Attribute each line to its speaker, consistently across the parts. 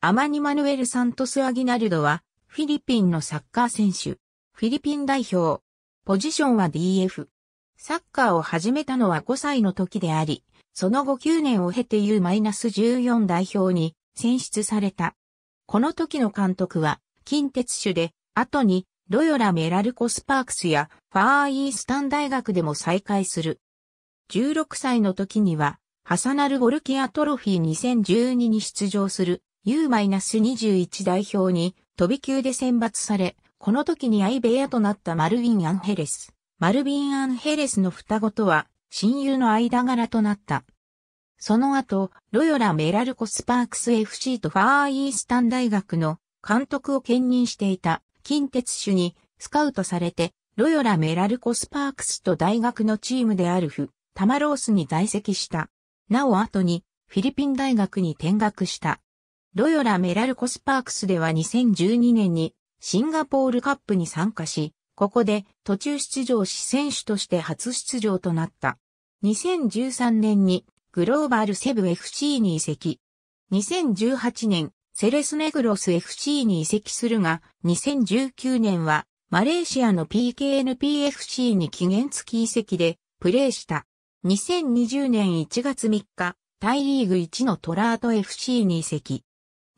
Speaker 1: アマニマヌエル・サントス・アギナルドは、フィリピンのサッカー選手、フィリピン代表、ポジションは DF。サッカーを始めたのは5歳の時であり、その後9年を経て U-14 代表に選出された。この時の監督は、近鉄種で、後に、ロヨラ・メラルコスパークスや、ファーイースタン大学でも再開する。16歳の時には、ハサナル・ゴルキアトロフィー2012に出場する。U-21 代表に飛び級で選抜され、この時に相部屋となったマルウィン・アンヘレス。マルウィン・アンヘレスの双子とは親友の間柄となった。その後、ロヨラ・メラルコ・スパークス FC とファーイースタン大学の監督を兼任していた近鉄主にスカウトされて、ロヨラ・メラルコ・スパークスと大学のチームであるフ、タマロースに在籍した。なお後にフィリピン大学に転学した。ロヨラ・メラルコスパークスでは2012年にシンガポールカップに参加し、ここで途中出場し選手として初出場となった。2013年にグローバルセブ FC に移籍。2018年、セレスネグロス FC に移籍するが、2019年はマレーシアの PKNPFC に期限付き移籍でプレーした。2020年1月3日、タイリーグ1のトラート FC に移籍。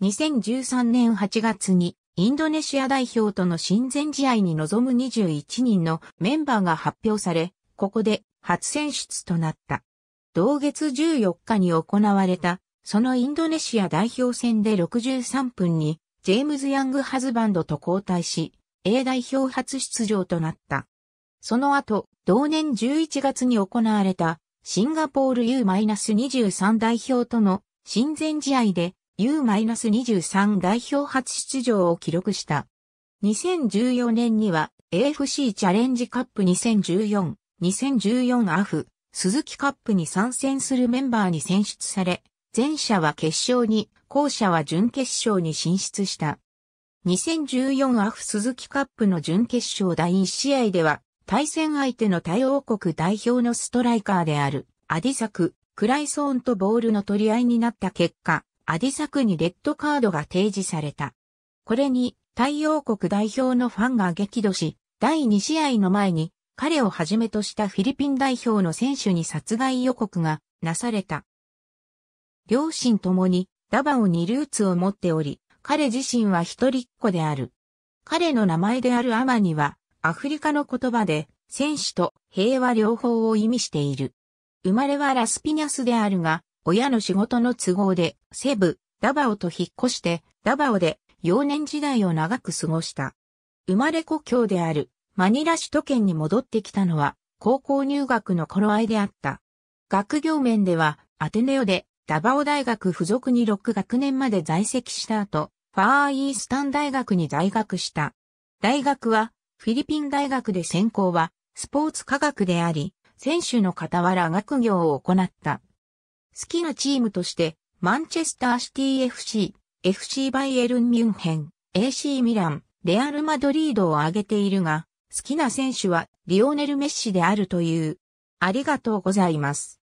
Speaker 1: 2013年8月にインドネシア代表との親善試合に臨む21人のメンバーが発表され、ここで初選出となった。同月14日に行われた、そのインドネシア代表戦で63分に、ジェームズ・ヤング・ハズバンドと交代し、A 代表初出場となった。その後、同年11月に行われた、シンガポール U-23 代表との親善試合で、U-23 代表初出場を記録した。2014年には AFC チャレンジカップ2014、2014アフ、鈴木カップに参戦するメンバーに選出され、前者は決勝に、後者は準決勝に進出した。2014アフ鈴木カップの準決勝第1試合では、対戦相手の対応国代表のストライカーである、アディザク、クライソーンとボールの取り合いになった結果、アディサクにレッドカードが提示された。これに、太陽国代表のファンが激怒し、第2試合の前に、彼をはじめとしたフィリピン代表の選手に殺害予告がなされた。両親ともにダバオにルーツを持っており、彼自身は一人っ子である。彼の名前であるアマニは、アフリカの言葉で、選手と平和両方を意味している。生まれはラスピニャスであるが、親の仕事の都合でセブ、ダバオと引っ越して、ダバオで幼年時代を長く過ごした。生まれ故郷であるマニラ首都圏に戻ってきたのは高校入学の頃合いであった。学業面ではアテネオでダバオ大学付属に6学年まで在籍した後、ファーイースタン大学に在学した。大学はフィリピン大学で専攻はスポーツ科学であり、選手の傍ら学業を行った。好きなチームとして、マンチェスターシティ FC、FC バイエルン・ミュンヘン、AC ミラン、レアル・マドリードを挙げているが、好きな選手はリオネル・メッシであるという。ありがとうございます。